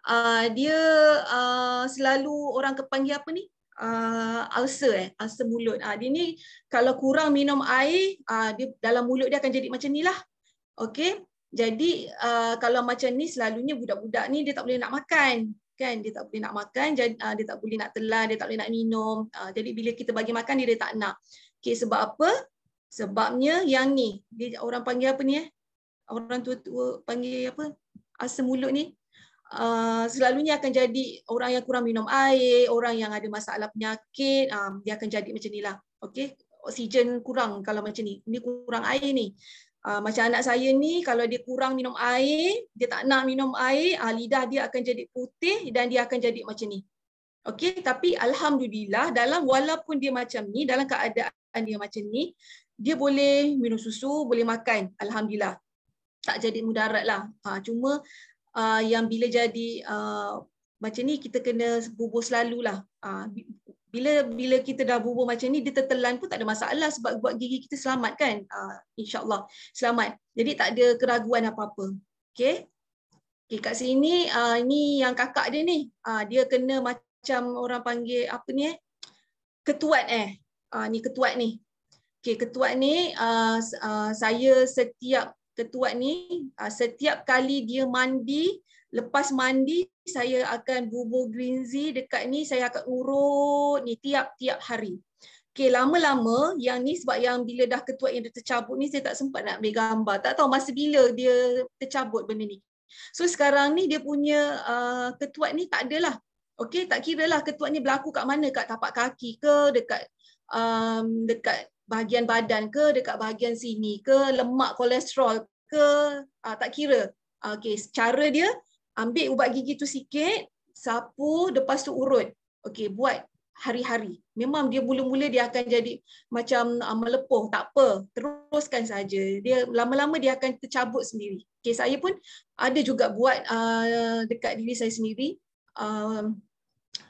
uh, dia uh, selalu orang kepanggil apa ni uh, ulcer eh ulcer mulut uh, dia ni kalau kurang minum air uh, dia dalam mulut dia akan jadi macam ni lah. Okay? Jadi uh, kalau macam ni selalunya budak-budak ni dia tak boleh nak makan kan dia tak boleh nak makan jadi, uh, dia tak boleh nak telan dia tak boleh nak minum uh, jadi bila kita bagi makan dia, dia tak nak. Okey sebab apa? Sebabnya yang ni dia orang panggil apa ni eh? Orang tua-tua panggil apa? Asam mulut ni. Uh, selalunya akan jadi orang yang kurang minum air, orang yang ada masalah penyakit, uh, dia akan jadi macam ni lah. Okey, oksigen kurang kalau macam ni. Ini kurang air ni. Aa, ah, macam anak saya ni kalau dia kurang minum air, dia tak nak minum air, aa, ah, lidah dia akan jadi putih dan dia akan jadi macam ni. Okey, tapi alhamdulillah dalam walaupun dia macam ni, dalam keadaan dia macam ni, dia boleh minum susu, boleh makan, alhamdulillah. Tak jadi mudarat lah. Ha, cuma aa, yang bila jadi aa, macam ni kita kena bubuh selalulah. Aa, bila bila kita dah bubur macam ni dia tertelan pun tak ada masalah sebab buat gigi kita selamat kan uh, insyaallah selamat jadi tak ada keraguan apa-apa okey okey kat sini uh, ah, ni yang kakak dia ni uh, dia kena macam orang panggil apa ni eh ketuat eh uh, ni ketuat ni okey ketuat ni uh, uh, saya setiap ketuat ni uh, setiap kali dia mandi lepas mandi saya akan bubur green dekat ni saya akan urut ni tiap-tiap hari. Okey lama-lama yang ni sebab yang bila dah ketua yang dia tercabut ni saya tak sempat nak ambil gambar. Tak tahu masa bila dia tercabut benda ni. So sekarang ni dia punya uh, ketua ni tak adalah. Okey tak kira lah ketua ni berlaku kat mana kat tapak kaki ke dekat um, dekat bahagian badan ke dekat bahagian sini ke lemak kolesterol ke uh, tak kira. Ah, okey, cara dia ambil ubat gigi tu sikit, sapu, lepas tu urut. Okey, buat hari-hari. Memang dia mula-mula dia akan jadi macam uh, melepuh, tak apa. Teruskan saja. Dia lama-lama dia akan tercabut sendiri. Okey, saya pun ada juga buat uh, dekat diri saya sendiri uh,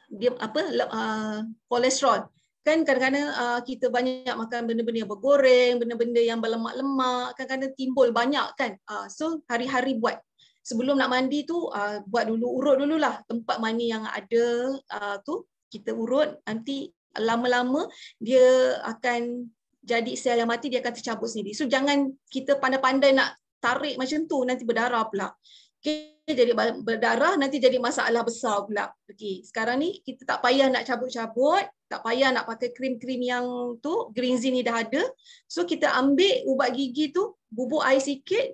dia apa uh, kolesterol kan kadang-kadang uh, kita banyak makan benda-benda bergoreng, benda-benda yang berlemak-lemak, kadang-kadang timbul banyak kan. Uh, so hari-hari buat sebelum nak mandi tu uh, buat dulu urut dulu lah tempat mana yang ada uh, tu kita urut nanti lama-lama dia akan jadi sel yang mati dia akan tercabut sendiri. So jangan kita pandai-pandai nak tarik macam tu nanti berdarah pula. Okey jadi berdarah nanti jadi masalah besar pula. Okey sekarang ni kita tak payah nak cabut-cabut, tak payah nak pakai krim-krim yang tu green zin ni dah ada. So kita ambil ubat gigi tu, bubuh air sikit,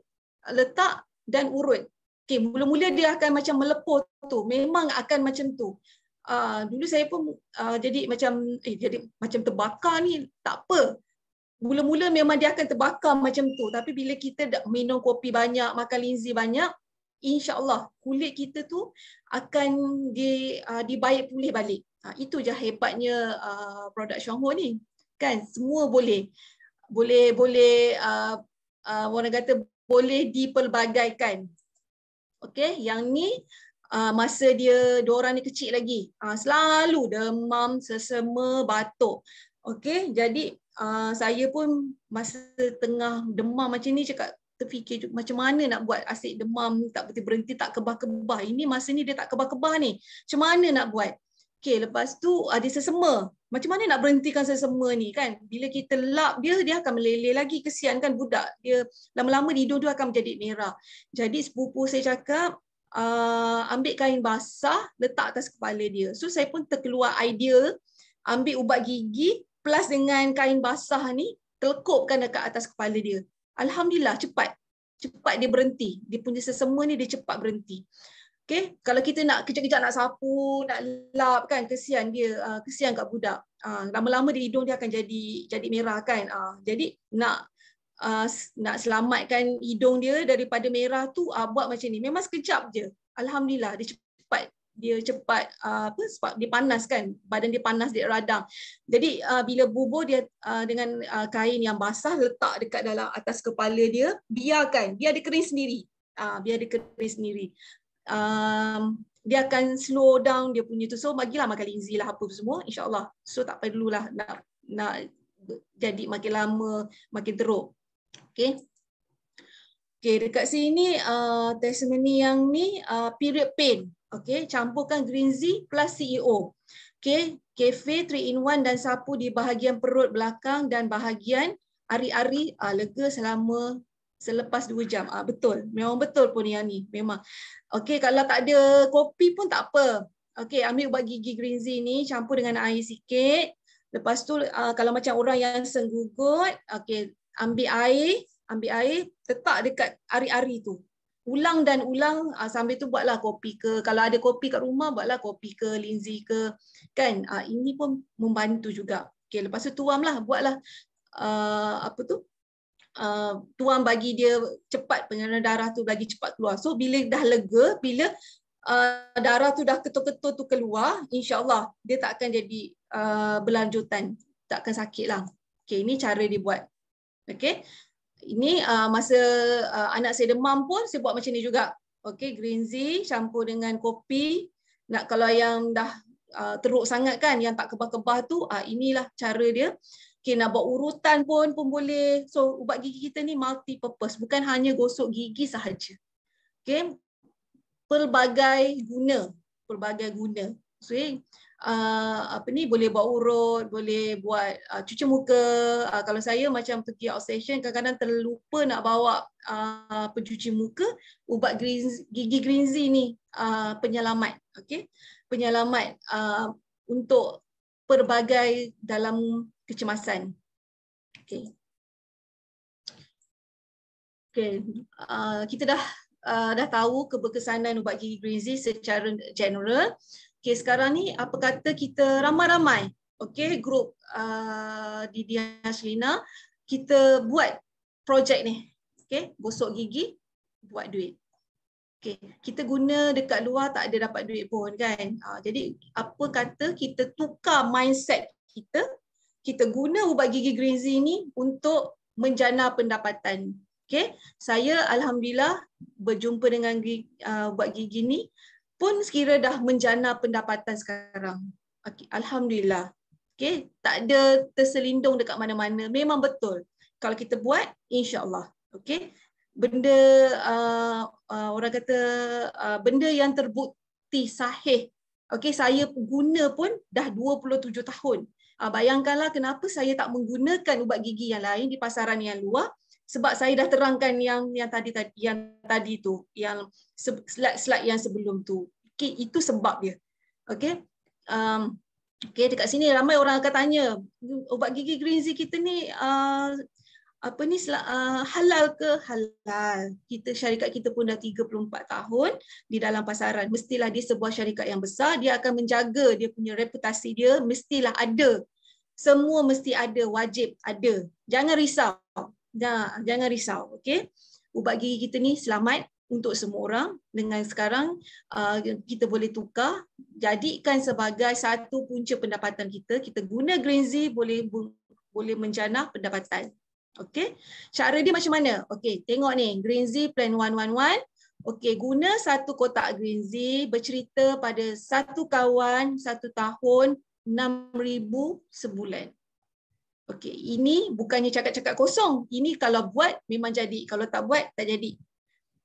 letak dan urut. Okay, mula-mula dia akan macam melepuh tu. Memang akan macam tu. Uh, dulu saya pun uh, jadi macam eh, jadi macam terbakar ni. Tak apa. Mula-mula memang dia akan terbakar macam tu. Tapi bila kita dah minum kopi banyak, makan linzi banyak, insyaAllah kulit kita tu akan di, uh, ah, dibaik pulih balik. Uh, itu je hebatnya uh, produk Shuangho ni. Kan? Semua boleh. Boleh, boleh, uh, uh, orang kata boleh dipelbagaikan Okey, yang ni uh, masa dia dua orang ni kecil lagi. Uh, selalu demam, sesema, batuk. Okey, jadi uh, saya pun masa tengah demam macam ni cakap terfikir macam mana nak buat asyik demam tak berhenti berhenti tak kebah-kebah. Ini masa ni dia tak kebah-kebah ni. Macam mana nak buat? Okay, lepas tu ada sesema. Macam mana nak berhentikan sesema ni kan? Bila kita lap dia, dia akan meleleh lagi. Kesian kan budak. Dia lama-lama di hidung dia akan menjadi merah. Jadi sepupu saya cakap, uh, ambil kain basah, letak atas kepala dia. So saya pun terkeluar idea, ambil ubat gigi plus dengan kain basah ni, terlekupkan dekat atas kepala dia. Alhamdulillah, cepat. Cepat dia berhenti. Dia punya sesema ni, dia cepat berhenti. Okay, kalau kita nak kejap-kejap nak sapu, nak lap kan, kesian dia, uh, kesian kat budak. Uh, lama-lama di hidung dia akan jadi jadi merah kan. Uh, jadi nak uh, nak selamatkan hidung dia daripada merah tu, uh, buat macam ni. Memang sekejap je. Alhamdulillah, dia cepat dia cepat uh, apa sebab dia panas kan badan dia panas dia radang jadi uh, bila bubur dia uh, dengan uh, kain yang basah letak dekat dalam atas kepala dia biarkan biar dia kering sendiri uh, biar dia kering sendiri um, dia akan slow down dia punya tu. So bagilah makan lingzi lah apa semua. InsyaAllah. So tak perlulah nak, nak jadi makin lama, makin teruk. Okay. Okay, dekat sini uh, testimony yang ni uh, period pain. Okay, campurkan green Z plus CEO. Okay, cafe 3 in 1 dan sapu di bahagian perut belakang dan bahagian ari-ari uh, lega selama selepas 2 jam. Ah betul. Memang betul pun yang ni. Memang. Okey kalau tak ada kopi pun tak apa. Okey ambil ubat gigi green tea ni campur dengan air sikit. Lepas tu uh, kalau macam orang yang senggugut, okey ambil air, ambil air tetap dekat ari-ari tu. Ulang dan ulang uh, sambil tu buatlah kopi ke. Kalau ada kopi kat rumah buatlah kopi ke, linzi ke. Kan? Uh, ini pun membantu juga. Okey lepas tu tuamlah buatlah uh, apa tu? Uh, tuan bagi dia cepat pengeluaran darah tu lagi cepat keluar. So bila dah lega, bila uh, darah tu dah ketuk ketul tu keluar, insyaAllah dia tak akan jadi uh, berlanjutan. Tak akan sakit lah. Okay, ini cara dia buat. Okay. Ini uh, masa uh, anak saya demam pun saya buat macam ni juga. Okay, green tea campur dengan kopi. Nak kalau yang dah uh, teruk sangat kan, yang tak kebah-kebah tu, uh, inilah cara dia Okay, nak buat urutan pun pun boleh. So ubat gigi kita ni multi purpose. Bukan hanya gosok gigi sahaja. Okay. Pelbagai guna. Pelbagai guna. So, uh, ah, apa ni boleh buat urut, boleh buat uh, cuci muka. Uh, kalau saya macam pergi outstation, kadang-kadang terlupa nak bawa uh, pencuci muka. Ubat green, gigi green Z ni uh, penyelamat. Okay. Penyelamat uh, untuk pelbagai dalam kecemasan. Okay. Okay. Uh, kita dah uh, dah tahu keberkesanan ubat gigi Greasy secara general. Okay, sekarang ni apa kata kita ramai-ramai okay, grup uh, di Dian Selina kita buat projek ni. Okay, bosok gigi, buat duit. Okay, kita guna dekat luar tak ada dapat duit pun kan. Uh, jadi apa kata kita tukar mindset kita kita guna ubat gigi Greenzy ini untuk menjana pendapatan. Okay. Saya Alhamdulillah berjumpa dengan uh, ubat gigi ini pun sekiranya dah menjana pendapatan sekarang. Okay. Alhamdulillah. Okay. Tak ada terselindung dekat mana-mana. Memang betul. Kalau kita buat, insyaAllah. Okay. Benda uh, uh, orang kata uh, benda yang terbukti sahih. Okay, saya guna pun dah 27 tahun. Ha, bayangkanlah kenapa saya tak menggunakan ubat gigi yang lain di pasaran yang luar sebab saya dah terangkan yang yang tadi tadi yang tadi tu yang slide-slide yang sebelum tu. Okay, itu sebab dia. Okey. Um, okay, dekat sini ramai orang akan tanya ubat gigi Greenzy kita ni uh, apa ni uh, halal ke halal kita syarikat kita pun dah 34 tahun di dalam pasaran mestilah dia sebuah syarikat yang besar dia akan menjaga dia punya reputasi dia mestilah ada semua mesti ada wajib ada jangan risau nah, jangan risau okey ubat gigi kita ni selamat untuk semua orang dengan sekarang uh, kita boleh tukar jadikan sebagai satu punca pendapatan kita kita guna Greenzy boleh boleh menjana pendapatan Okey. Cara dia macam mana? Okey, tengok ni Green Z Plan 111. Okey, guna satu kotak Green Z bercerita pada satu kawan satu tahun 6000 sebulan. Okey, ini bukannya cakap-cakap kosong. Ini kalau buat memang jadi, kalau tak buat tak jadi.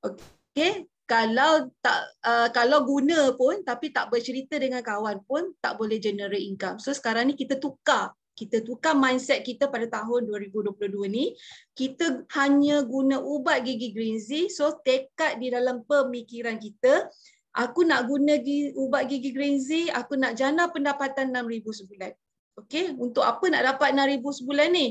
Okey, kalau tak uh, kalau guna pun tapi tak bercerita dengan kawan pun tak boleh generate income. So sekarang ni kita tukar kita tukar mindset kita pada tahun 2022 ni kita hanya guna ubat gigi green Z so tekad di dalam pemikiran kita aku nak guna ubat gigi green Z aku nak jana pendapatan 6000 sebulan okey untuk apa nak dapat 6000 sebulan ni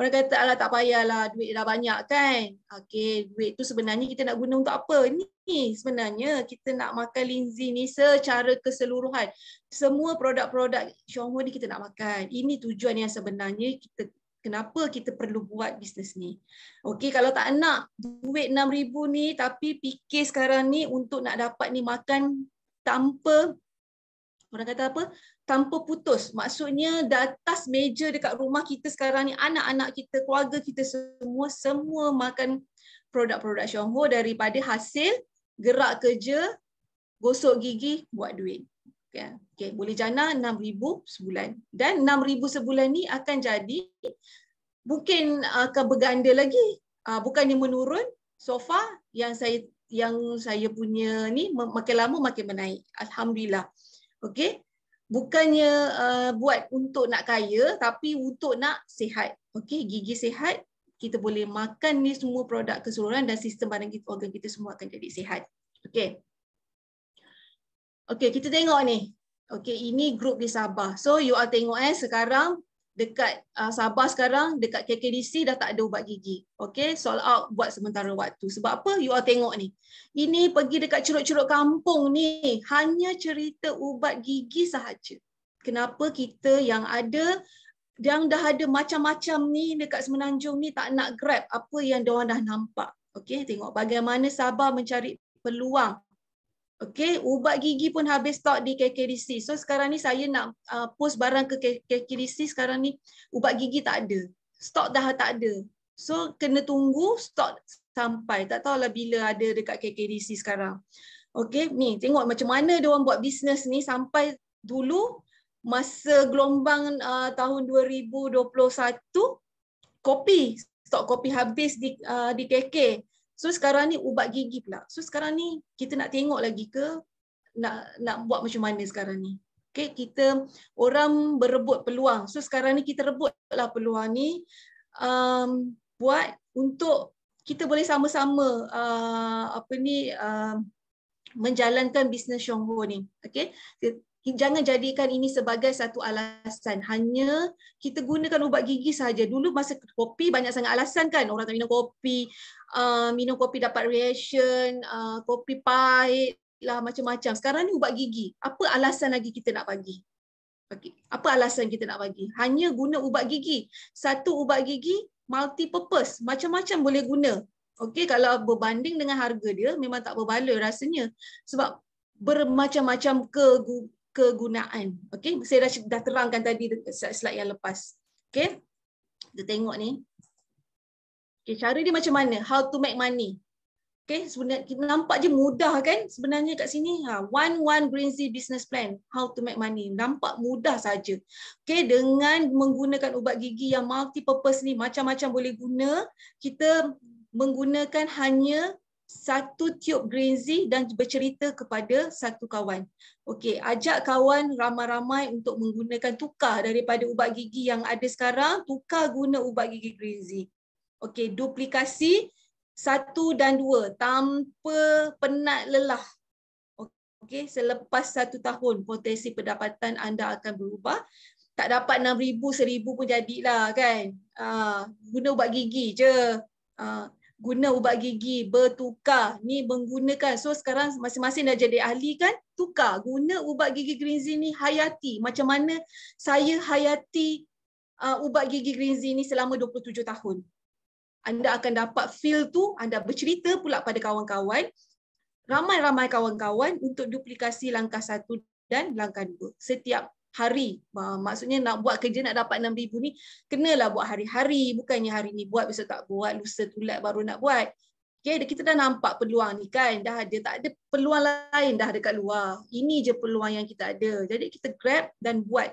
Orang kata alah tak payahlah duit dah banyak kan. Okey, duit tu sebenarnya kita nak guna untuk apa? Ni sebenarnya kita nak makan Linzi ni secara keseluruhan. Semua produk-produk Xiaomi ni kita nak makan. Ini tujuan yang sebenarnya kita kenapa kita perlu buat bisnes ni. Okey, kalau tak nak duit 6000 ni tapi fikir sekarang ni untuk nak dapat ni makan tanpa orang kata apa? tanpa putus. Maksudnya di atas meja dekat rumah kita sekarang ni anak-anak kita, keluarga kita semua semua makan produk-produk Xiongho daripada hasil gerak kerja, gosok gigi, buat duit. Okay. Ya, okay. Boleh jana RM6,000 sebulan. Dan RM6,000 sebulan ni akan jadi mungkin akan berganda lagi. Uh, ah, bukannya menurun, so far yang saya yang saya punya ni makin lama makin menaik. Alhamdulillah. Okey bukannya uh, buat untuk nak kaya tapi untuk nak sihat. Okey, gigi sihat, kita boleh makan ni semua produk keseluruhan dan sistem badan kita, organ kita semua akan jadi sihat. Okey. Okey, kita tengok ni. Okey, ini grup di Sabah. So you all tengok eh sekarang dekat uh, Sabah sekarang dekat KKDC dah tak ada ubat gigi. Okey, sold out buat sementara waktu. Sebab apa? You all tengok ni. Ini pergi dekat curuk-curuk kampung ni hanya cerita ubat gigi sahaja. Kenapa kita yang ada yang dah ada macam-macam ni dekat semenanjung ni tak nak grab apa yang dia orang dah nampak. Okey, tengok bagaimana Sabah mencari peluang Okey, ubat gigi pun habis stok di KKDC. So sekarang ni saya nak uh, post barang ke KKDC sekarang ni ubat gigi tak ada. Stok dah tak ada. So kena tunggu stok sampai. Tak tahu tahulah bila ada dekat KKDC sekarang. Okey, ni tengok macam mana dia orang buat bisnes ni sampai dulu masa gelombang uh, tahun 2021 kopi stok kopi habis di uh, di KK So sekarang ni ubat gigi pula. So sekarang ni kita nak tengok lagi ke nak nak buat macam mana sekarang ni. Okay, kita orang berebut peluang. So sekarang ni kita rebutlah peluang ni um, buat untuk kita boleh sama-sama uh, apa ni uh, menjalankan bisnes Xiongho ni. Okay, jangan jadikan ini sebagai satu alasan hanya kita gunakan ubat gigi saja dulu masa kopi banyak sangat alasan kan orang tak minum kopi uh, minum kopi dapat reaction uh, kopi pahit lah macam-macam sekarang ni ubat gigi apa alasan lagi kita nak bagi okay. apa alasan kita nak bagi hanya guna ubat gigi satu ubat gigi multi purpose macam-macam boleh guna okay kalau berbanding dengan harga dia memang tak berbaloi rasanya sebab bermacam-macam ke kegunaan. Okey, saya dah, dah terangkan tadi slide yang lepas. Okey. Kita tengok ni. Okey, cara dia macam mana? How to make money. Okey, sebenarnya kita nampak je mudah kan? Sebenarnya kat sini ha, one one green sea business plan, how to make money. Nampak mudah saja. Okey, dengan menggunakan ubat gigi yang multi purpose ni macam-macam boleh guna, kita menggunakan hanya satu tiup Greenzy dan bercerita kepada satu kawan. Okey, ajak kawan ramai-ramai untuk menggunakan tukar daripada ubat gigi yang ada sekarang, tukar guna ubat gigi Greenzy. Okey, duplikasi satu dan dua tanpa penat lelah. Okey, selepas satu tahun potensi pendapatan anda akan berubah. Tak dapat RM6,000, RM1,000 pun jadilah kan. Uh, guna ubat gigi je. Uh, guna ubat gigi, bertukar. Ni menggunakan. So sekarang masing-masing dah jadi ahli kan, tukar. Guna ubat gigi Green Z ni hayati. Macam mana saya hayati uh, ubat gigi Green Z ni selama 27 tahun. Anda akan dapat feel tu, anda bercerita pula pada kawan-kawan. Ramai-ramai kawan-kawan untuk duplikasi langkah satu dan langkah dua. Setiap hari. Maksudnya nak buat kerja nak dapat 6000 ni kenalah buat hari-hari bukannya hari ni buat bisa tak buat lusa tulat baru nak buat. Okey, kita dah nampak peluang ni kan. Dah ada tak ada peluang lain dah dekat luar. Ini je peluang yang kita ada. Jadi kita grab dan buat.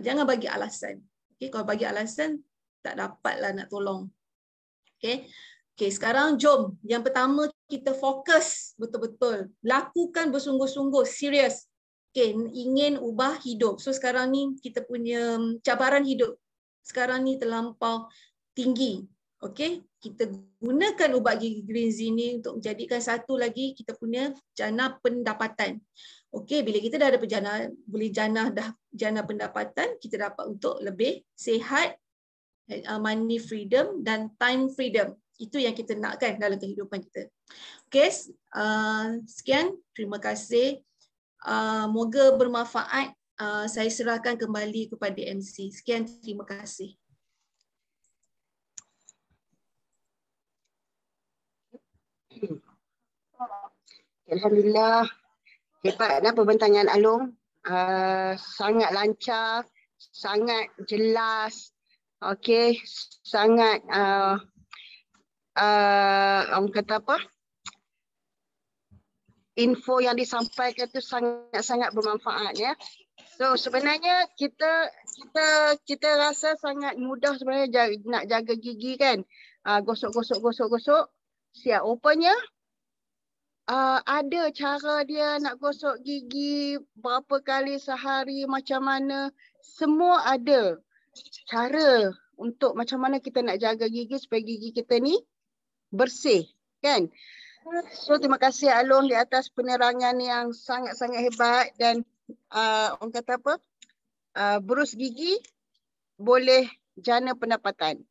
Jangan bagi alasan. Okey, kalau bagi alasan tak dapatlah nak tolong. Okey. Okey, sekarang jom yang pertama kita fokus betul-betul. Lakukan bersungguh-sungguh, serius mungkin ingin ubah hidup. So sekarang ni kita punya cabaran hidup sekarang ni terlampau tinggi. Okay, kita gunakan ubat gigi Green Z ni untuk menjadikan satu lagi kita punya jana pendapatan. Okey, bila kita dah ada perjana, boleh jana dah jana pendapatan, kita dapat untuk lebih sehat, eh, money freedom dan time freedom. Itu yang kita nakkan dalam kehidupan kita. Okey, uh, sekian. Terima kasih. Ah, moga bermanfaat. Uh, saya serahkan kembali kepada MC. Sekian, terima kasih. Alhamdulillah. Hebat dah perbentangan Alung. Uh, sangat lancar, sangat jelas. Okey, sangat uh, uh, orang kata apa? info yang disampaikan itu sangat-sangat bermanfaat ya. So sebenarnya kita kita kita rasa sangat mudah sebenarnya jaga, nak jaga gigi kan. Gosok-gosok-gosok-gosok. Ah, uh, Siap rupanya uh, ada cara dia nak gosok gigi berapa kali sehari macam mana. Semua ada cara untuk macam mana kita nak jaga gigi supaya gigi kita ni bersih kan. So terima kasih alung di atas penerangan yang sangat-sangat hebat dan uh, orang kata apa? Uh, berus gigi boleh jana pendapatan.